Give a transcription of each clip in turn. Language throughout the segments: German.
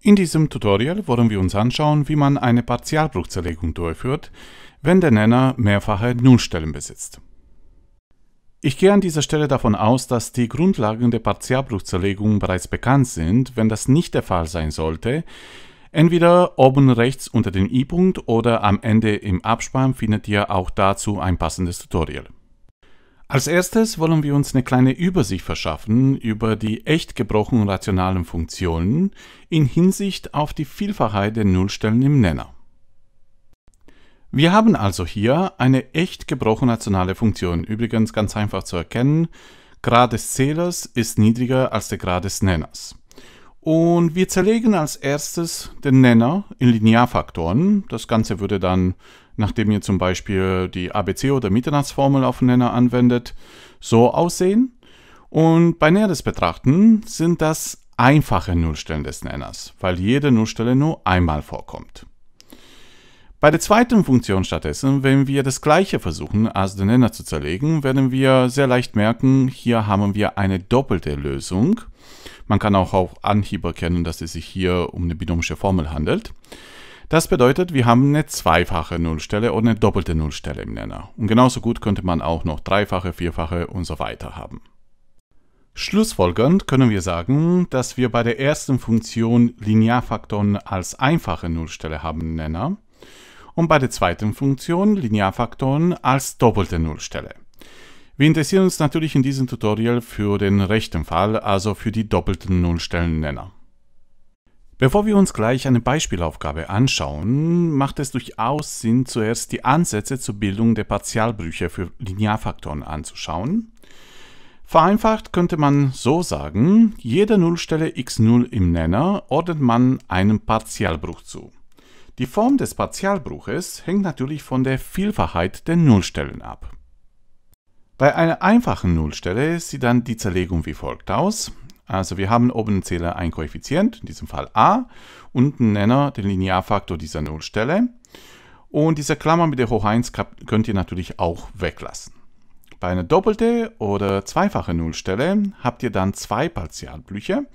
In diesem Tutorial wollen wir uns anschauen, wie man eine Partialbruchzerlegung durchführt, wenn der Nenner mehrfache Nullstellen besitzt. Ich gehe an dieser Stelle davon aus, dass die Grundlagen der Partialbruchzerlegung bereits bekannt sind. Wenn das nicht der Fall sein sollte, entweder oben rechts unter dem i-Punkt oder am Ende im Abspann findet ihr auch dazu ein passendes Tutorial. Als erstes wollen wir uns eine kleine Übersicht verschaffen über die echt gebrochenen rationalen Funktionen in Hinsicht auf die Vielfachheit der Nullstellen im Nenner. Wir haben also hier eine echt gebrochene rationale Funktion, übrigens ganz einfach zu erkennen, Grad des Zählers ist niedriger als der Grad des Nenners. Und wir zerlegen als erstes den Nenner in Linearfaktoren. Das Ganze würde dann nachdem ihr zum Beispiel die ABC- oder Mitternachtsformel auf den Nenner anwendet, so aussehen. Und bei näheres Betrachten sind das einfache Nullstellen des Nenners, weil jede Nullstelle nur einmal vorkommt. Bei der zweiten Funktion stattdessen, wenn wir das gleiche versuchen, also den Nenner zu zerlegen, werden wir sehr leicht merken, hier haben wir eine doppelte Lösung. Man kann auch auf Anhieb erkennen, dass es sich hier um eine binomische Formel handelt. Das bedeutet, wir haben eine zweifache Nullstelle oder eine doppelte Nullstelle im Nenner. Und genauso gut könnte man auch noch dreifache, vierfache und so weiter haben. Schlussfolgernd können wir sagen, dass wir bei der ersten Funktion Linearfaktoren als einfache Nullstelle haben Nenner und bei der zweiten Funktion Linearfaktoren als doppelte Nullstelle. Wir interessieren uns natürlich in diesem Tutorial für den rechten Fall, also für die doppelten Nullstellen-Nenner. Bevor wir uns gleich eine Beispielaufgabe anschauen, macht es durchaus Sinn, zuerst die Ansätze zur Bildung der Partialbrüche für Linearfaktoren anzuschauen. Vereinfacht könnte man so sagen, jeder Nullstelle x0 im Nenner ordnet man einem Partialbruch zu. Die Form des Partialbruches hängt natürlich von der Vielfachheit der Nullstellen ab. Bei einer einfachen Nullstelle sieht dann die Zerlegung wie folgt aus. Also wir haben oben im Zähler einen Koeffizient, in diesem Fall a, und einen Nenner, den Linearfaktor dieser Nullstelle. Und diese Klammer mit der hoch 1 könnt ihr natürlich auch weglassen. Bei einer doppelten oder zweifachen Nullstelle habt ihr dann zwei Partialbrüche.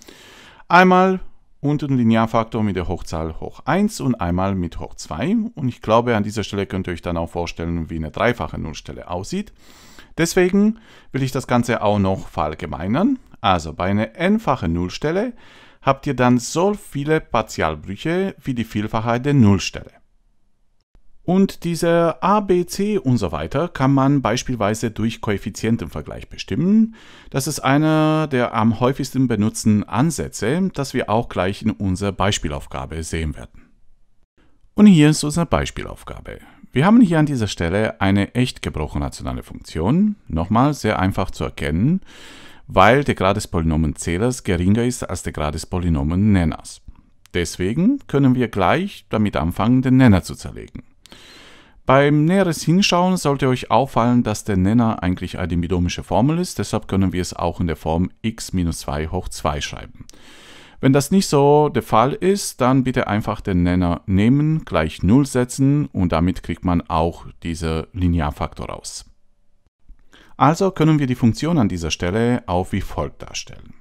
Einmal unter dem Linearfaktor mit der Hochzahl hoch 1 und einmal mit hoch 2. Und ich glaube, an dieser Stelle könnt ihr euch dann auch vorstellen, wie eine dreifache Nullstelle aussieht. Deswegen will ich das Ganze auch noch verallgemeinern. Also bei einer n-fachen Nullstelle habt ihr dann so viele Partialbrüche wie die Vielfachheit der Nullstelle. Und diese A, B, C und so weiter kann man beispielsweise durch Koeffizientenvergleich bestimmen. Das ist einer der am häufigsten benutzten Ansätze, das wir auch gleich in unserer Beispielaufgabe sehen werden. Und hier ist unsere Beispielaufgabe. Wir haben hier an dieser Stelle eine echt gebrochen nationale Funktion, nochmal sehr einfach zu erkennen weil der Grad des Polynomenzählers geringer ist als der Grad des Polynomennenners. Deswegen können wir gleich damit anfangen, den Nenner zu zerlegen. Beim näheres Hinschauen sollte euch auffallen, dass der Nenner eigentlich eine mitomische Formel ist, deshalb können wir es auch in der Form x-2 hoch 2 schreiben. Wenn das nicht so der Fall ist, dann bitte einfach den Nenner nehmen, gleich 0 setzen und damit kriegt man auch diese Linearfaktor raus. Also können wir die Funktion an dieser Stelle auch wie folgt darstellen.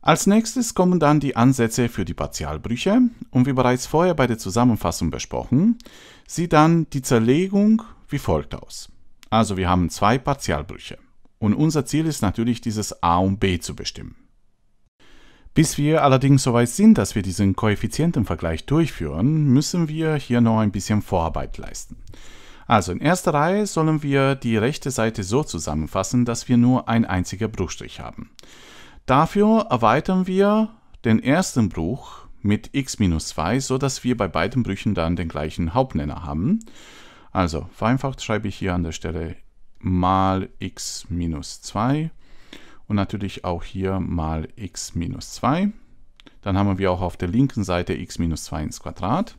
Als nächstes kommen dann die Ansätze für die Partialbrüche und wie bereits vorher bei der Zusammenfassung besprochen, sieht dann die Zerlegung wie folgt aus. Also wir haben zwei Partialbrüche und unser Ziel ist natürlich dieses a und b zu bestimmen. Bis wir allerdings soweit sind, dass wir diesen Koeffizientenvergleich durchführen, müssen wir hier noch ein bisschen Vorarbeit leisten. Also in erster Reihe sollen wir die rechte Seite so zusammenfassen, dass wir nur ein einziger Bruchstrich haben. Dafür erweitern wir den ersten Bruch mit x minus 2, sodass wir bei beiden Brüchen dann den gleichen Hauptnenner haben. Also vereinfacht schreibe ich hier an der Stelle mal x minus 2 und natürlich auch hier mal x minus 2. Dann haben wir auch auf der linken Seite x minus 2 ins Quadrat.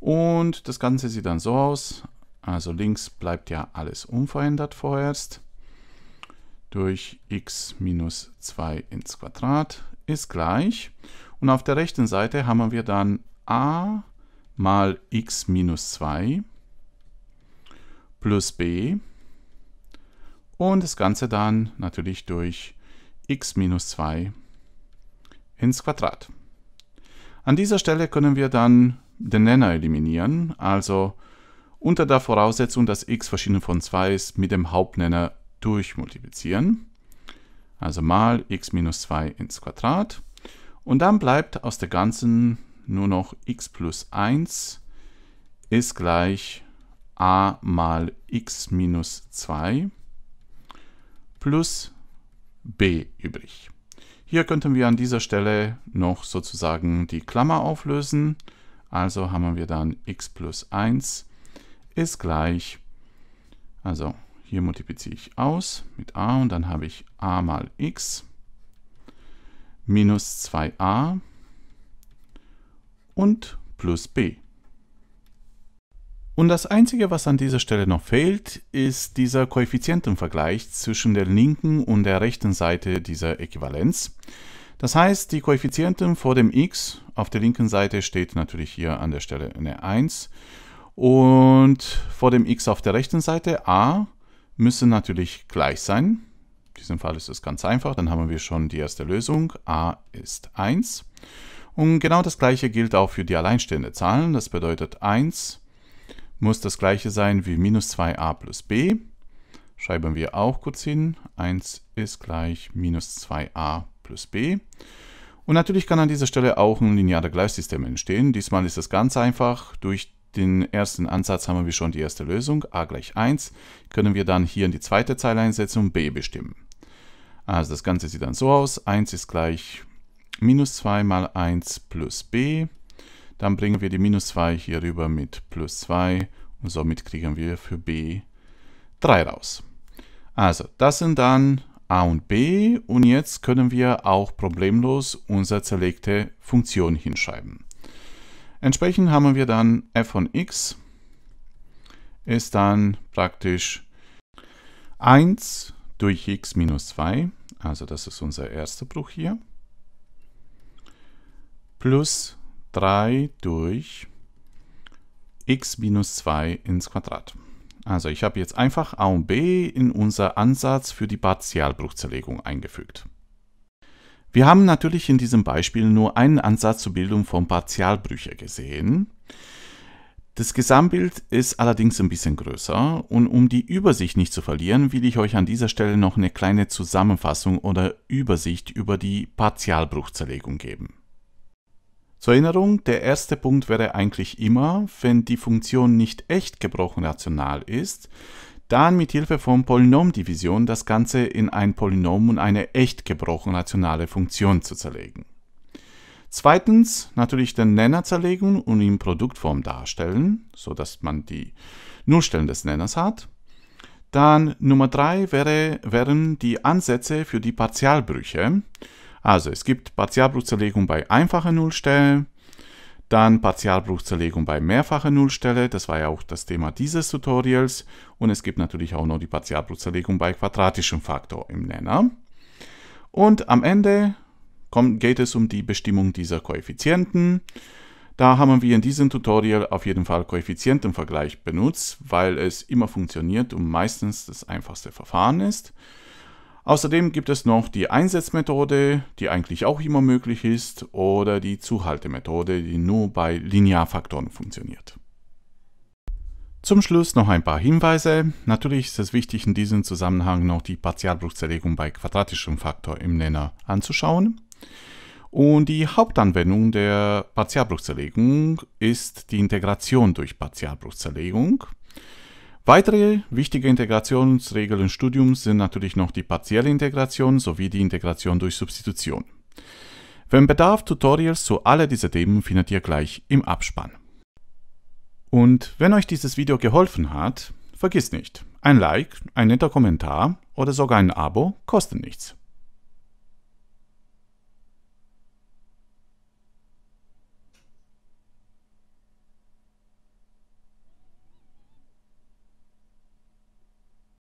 Und das Ganze sieht dann so aus. Also links bleibt ja alles unverändert vorerst. Durch x minus 2 ins Quadrat ist gleich. Und auf der rechten Seite haben wir dann a mal x minus 2 plus b und das Ganze dann natürlich durch x minus 2 ins Quadrat. An dieser Stelle können wir dann den Nenner eliminieren, also unter der Voraussetzung, dass x verschieden von 2 ist, mit dem Hauptnenner durchmultiplizieren. Also mal x minus 2 ins Quadrat. Und dann bleibt aus der ganzen nur noch x plus 1 ist gleich a mal x minus 2 plus b übrig. Hier könnten wir an dieser Stelle noch sozusagen die Klammer auflösen. Also haben wir dann x plus 1 ist gleich, also hier multipliziere ich aus mit a und dann habe ich a mal x minus 2a und plus b. Und das Einzige, was an dieser Stelle noch fehlt, ist dieser Koeffizientenvergleich zwischen der linken und der rechten Seite dieser Äquivalenz. Das heißt, die Koeffizienten vor dem x, auf der linken Seite steht natürlich hier an der Stelle eine 1 und vor dem x auf der rechten Seite a müssen natürlich gleich sein. In diesem Fall ist es ganz einfach, dann haben wir schon die erste Lösung. a ist 1. Und genau das gleiche gilt auch für die alleinstehenden Zahlen. Das bedeutet 1 muss das gleiche sein wie minus 2a plus b. Schreiben wir auch kurz hin. 1 ist gleich minus 2a plus b. Und natürlich kann an dieser Stelle auch ein lineares Gleichsystem entstehen. Diesmal ist es ganz einfach. Durch den ersten Ansatz haben wir schon die erste Lösung, a gleich 1, können wir dann hier in die zweite Zeile einsetzen und b bestimmen. Also das Ganze sieht dann so aus, 1 ist gleich minus 2 mal 1 plus b, dann bringen wir die minus 2 hier rüber mit plus 2 und somit kriegen wir für b 3 raus. Also das sind dann a und b und jetzt können wir auch problemlos unsere zerlegte Funktion hinschreiben. Entsprechend haben wir dann f von x ist dann praktisch 1 durch x minus 2, also das ist unser erster Bruch hier, plus 3 durch x minus 2 ins Quadrat. Also ich habe jetzt einfach a und b in unser Ansatz für die Partialbruchzerlegung eingefügt. Wir haben natürlich in diesem Beispiel nur einen Ansatz zur Bildung von Partialbrüchen gesehen. Das Gesamtbild ist allerdings ein bisschen größer und um die Übersicht nicht zu verlieren, will ich euch an dieser Stelle noch eine kleine Zusammenfassung oder Übersicht über die Partialbruchzerlegung geben. Zur Erinnerung, der erste Punkt wäre eigentlich immer, wenn die Funktion nicht echt gebrochen rational ist, dann mit Hilfe von Polynomdivision das Ganze in ein Polynom und eine echt gebrochene rationale Funktion zu zerlegen. Zweitens natürlich den Nenner zerlegen und in Produktform darstellen, so dass man die Nullstellen des Nenners hat. Dann Nummer drei wäre, wären die Ansätze für die Partialbrüche. Also es gibt Partialbruchzerlegung bei einfacher Nullstellen, dann Partialbruchzerlegung bei mehrfacher Nullstelle, das war ja auch das Thema dieses Tutorials. Und es gibt natürlich auch noch die Partialbruchzerlegung bei quadratischem Faktor im Nenner. Und am Ende kommt, geht es um die Bestimmung dieser Koeffizienten. Da haben wir in diesem Tutorial auf jeden Fall Koeffizientenvergleich benutzt, weil es immer funktioniert und meistens das einfachste Verfahren ist. Außerdem gibt es noch die Einsetzmethode, die eigentlich auch immer möglich ist, oder die Zuhaltemethode, die nur bei Linearfaktoren funktioniert. Zum Schluss noch ein paar Hinweise. Natürlich ist es wichtig, in diesem Zusammenhang noch die Partialbruchzerlegung bei quadratischem Faktor im Nenner anzuschauen. Und die Hauptanwendung der Partialbruchzerlegung ist die Integration durch Partialbruchzerlegung. Weitere wichtige Integrationsregeln des Studiums sind natürlich noch die partielle Integration sowie die Integration durch Substitution. Wenn Bedarf Tutorials zu alle diese Themen findet ihr gleich im Abspann. Und wenn euch dieses Video geholfen hat, vergiss nicht, ein Like, ein netter Kommentar oder sogar ein Abo kosten nichts.